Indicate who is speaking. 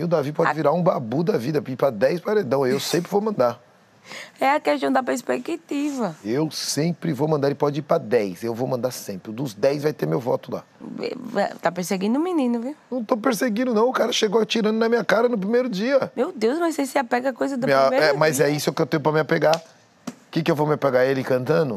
Speaker 1: mim, o Davi pode a... virar um babu da vida, ir para 10 paredão. Eu sempre vou mandar.
Speaker 2: É a
Speaker 3: questão da
Speaker 1: perspectiva. Eu sempre vou mandar, ele pode ir para 10. Eu vou mandar sempre. Dos 10 vai ter meu voto lá.
Speaker 3: Tá perseguindo o menino, viu? Não tô perseguindo, não. O cara chegou atirando na minha cara no
Speaker 1: primeiro dia.
Speaker 3: Meu Deus, mas você se apega a coisa do minha, primeiro
Speaker 1: é, Mas é isso que eu tenho para me apegar. O que, que eu vou me apegar? Ele cantando?